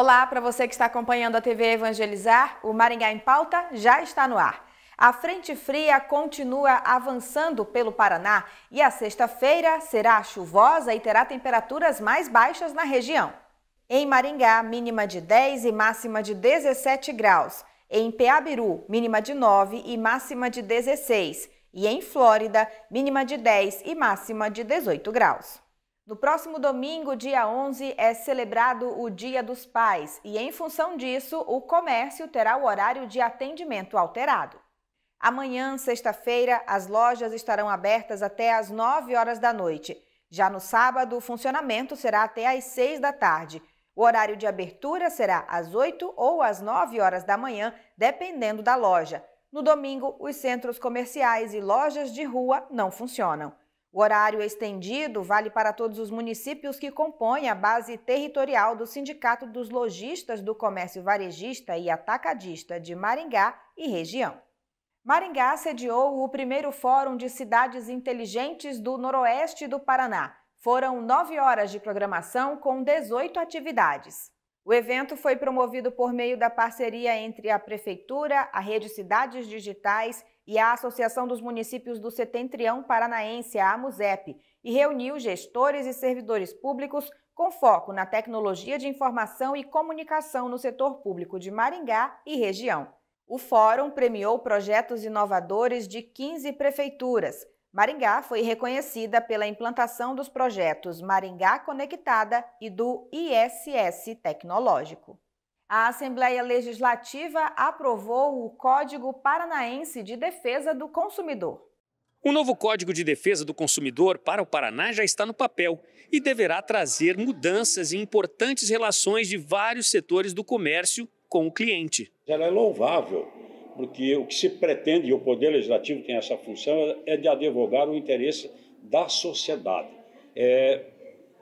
Olá para você que está acompanhando a TV Evangelizar, o Maringá em Pauta já está no ar. A frente fria continua avançando pelo Paraná e a sexta-feira será chuvosa e terá temperaturas mais baixas na região. Em Maringá, mínima de 10 e máxima de 17 graus. Em Peabiru, mínima de 9 e máxima de 16. E em Flórida, mínima de 10 e máxima de 18 graus. No próximo domingo, dia 11, é celebrado o Dia dos Pais e, em função disso, o comércio terá o horário de atendimento alterado. Amanhã, sexta-feira, as lojas estarão abertas até às 9 horas da noite. Já no sábado, o funcionamento será até às 6 da tarde. O horário de abertura será às 8 ou às 9 horas da manhã, dependendo da loja. No domingo, os centros comerciais e lojas de rua não funcionam. O horário estendido vale para todos os municípios que compõem a base territorial do Sindicato dos Lojistas do Comércio Varejista e Atacadista de Maringá e região. Maringá sediou o primeiro Fórum de Cidades Inteligentes do Noroeste do Paraná. Foram nove horas de programação com 18 atividades. O evento foi promovido por meio da parceria entre a Prefeitura, a Rede Cidades Digitais e a Associação dos Municípios do Setentrião Paranaense, a AMUSEP, e reuniu gestores e servidores públicos com foco na tecnologia de informação e comunicação no setor público de Maringá e região. O fórum premiou projetos inovadores de 15 prefeituras. Maringá foi reconhecida pela implantação dos projetos Maringá Conectada e do ISS Tecnológico. A Assembleia Legislativa aprovou o Código Paranaense de Defesa do Consumidor. O novo Código de Defesa do Consumidor para o Paraná já está no papel e deverá trazer mudanças em importantes relações de vários setores do comércio com o cliente. Ela é louvável, porque o que se pretende, e o Poder Legislativo tem essa função, é de advogar o interesse da sociedade, é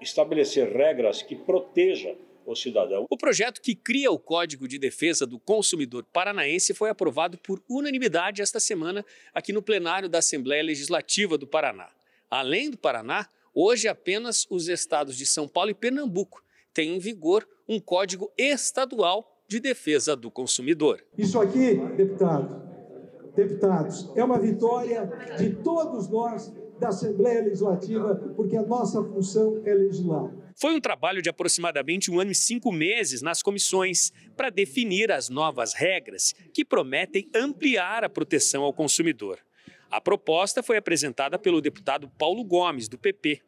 estabelecer regras que protejam o cidadão. O projeto que cria o Código de Defesa do Consumidor Paranaense foi aprovado por unanimidade esta semana aqui no plenário da Assembleia Legislativa do Paraná. Além do Paraná, hoje apenas os estados de São Paulo e Pernambuco têm em vigor um código estadual de defesa do consumidor. Isso aqui, deputado, deputados, é uma vitória de todos nós da Assembleia Legislativa, porque a nossa função é legislar. Foi um trabalho de aproximadamente um ano e cinco meses nas comissões para definir as novas regras que prometem ampliar a proteção ao consumidor. A proposta foi apresentada pelo deputado Paulo Gomes, do PP,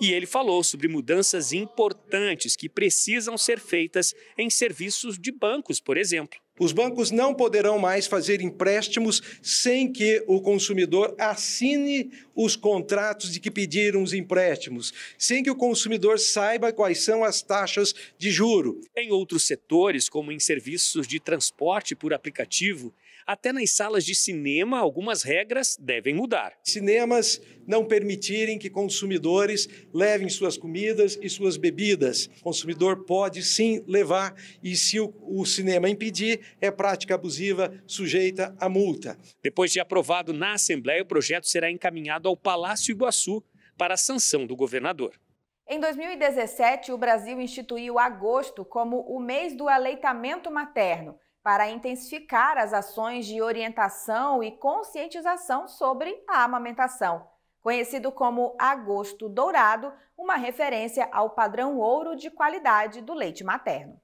e ele falou sobre mudanças importantes que precisam ser feitas em serviços de bancos, por exemplo. Os bancos não poderão mais fazer empréstimos sem que o consumidor assine os contratos de que pediram os empréstimos, sem que o consumidor saiba quais são as taxas de juro. Em outros setores, como em serviços de transporte por aplicativo, até nas salas de cinema, algumas regras devem mudar. Cinemas não permitirem que consumidores levem suas comidas e suas bebidas. O consumidor pode sim levar, e se o, o cinema impedir, é prática abusiva sujeita a multa. Depois de aprovado na Assembleia, o projeto será encaminhado ao Palácio Iguaçu para a sanção do governador. Em 2017, o Brasil instituiu agosto como o mês do aleitamento materno, para intensificar as ações de orientação e conscientização sobre a amamentação. Conhecido como Agosto Dourado, uma referência ao padrão ouro de qualidade do leite materno.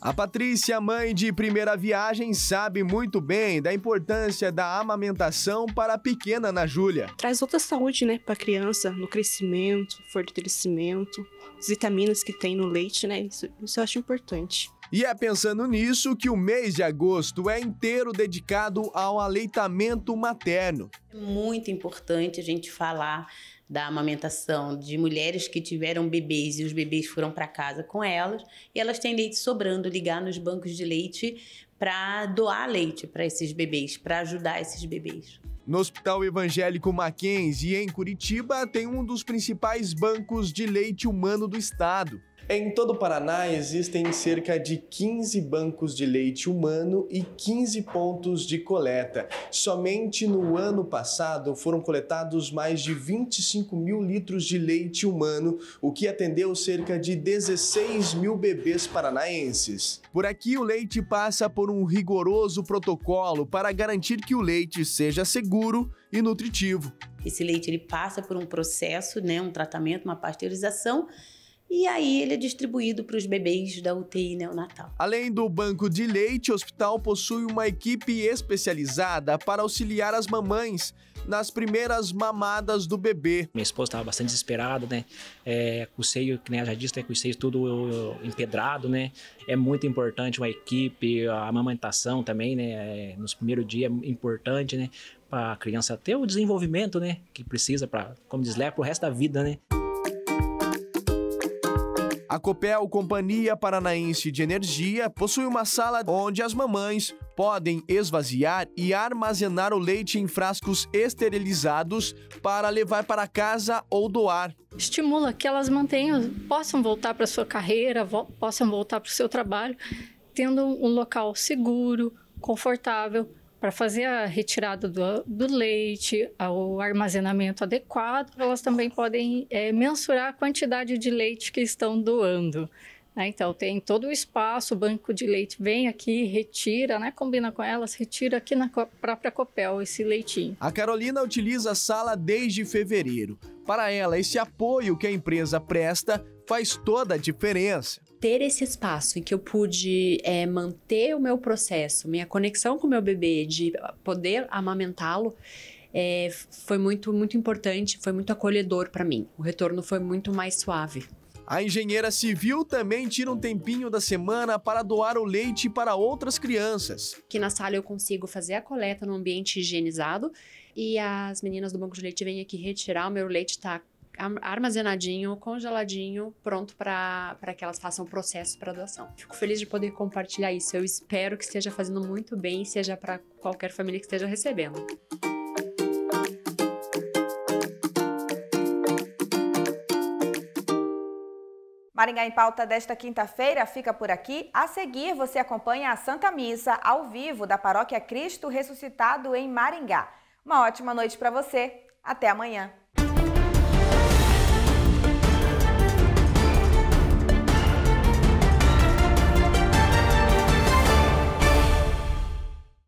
A Patrícia, mãe de primeira viagem, sabe muito bem da importância da amamentação para a pequena na Júlia. Traz outra saúde, né, para a criança, no crescimento, fortalecimento, as vitaminas que tem no leite, né? Isso, isso eu acho importante. E é pensando nisso que o mês de agosto é inteiro dedicado ao aleitamento materno. É muito importante a gente falar da amamentação de mulheres que tiveram bebês e os bebês foram para casa com elas e elas têm leite sobrando, ligar nos bancos de leite para doar leite para esses bebês, para ajudar esses bebês. No Hospital Evangélico Mackenzie, em Curitiba, tem um dos principais bancos de leite humano do estado. Em todo o Paraná existem cerca de 15 bancos de leite humano e 15 pontos de coleta. Somente no ano passado foram coletados mais de 25 mil litros de leite humano, o que atendeu cerca de 16 mil bebês paranaenses. Por aqui, o leite passa por um rigoroso protocolo para garantir que o leite seja seguro e nutritivo. Esse leite ele passa por um processo, né, um tratamento, uma pasteurização e aí ele é distribuído para os bebês da UTI neonatal. Além do banco de leite, o hospital possui uma equipe especializada para auxiliar as mamães nas primeiras mamadas do bebê. Minha esposa estava bastante desesperada, né? É, com o seio, que nem já disse, né? com o seio tudo empedrado, né? É muito importante uma equipe, a amamentação também, né? É, nos primeiros dias é importante, né? Para a criança ter o desenvolvimento, né? Que precisa para, como diz Léo, para o resto da vida, né? A Copel, Companhia Paranaense de Energia, possui uma sala onde as mamães podem esvaziar e armazenar o leite em frascos esterilizados para levar para casa ou doar. Estimula que elas mantenham, possam voltar para sua carreira, vo possam voltar para o seu trabalho, tendo um local seguro, confortável para fazer a retirada do, do leite, o armazenamento adequado, elas também podem é, mensurar a quantidade de leite que estão doando. Né? Então, tem todo o espaço, o banco de leite vem aqui, retira, né? combina com elas, retira aqui na própria Copel esse leitinho. A Carolina utiliza a sala desde fevereiro. Para ela, esse apoio que a empresa presta faz toda a diferença ter esse espaço em que eu pude é, manter o meu processo, minha conexão com o meu bebê, de poder amamentá-lo, é, foi muito, muito importante, foi muito acolhedor para mim. O retorno foi muito mais suave. A engenheira civil também tira um tempinho da semana para doar o leite para outras crianças. Aqui na sala eu consigo fazer a coleta no ambiente higienizado e as meninas do banco de leite vêm aqui retirar. O meu leite está armazenadinho, congeladinho, pronto para que elas façam o processo para doação. Fico feliz de poder compartilhar isso. Eu espero que esteja fazendo muito bem, seja para qualquer família que esteja recebendo. Maringá em Pauta desta quinta-feira fica por aqui. A seguir, você acompanha a Santa Missa ao vivo da Paróquia Cristo Ressuscitado em Maringá. Uma ótima noite para você. Até amanhã.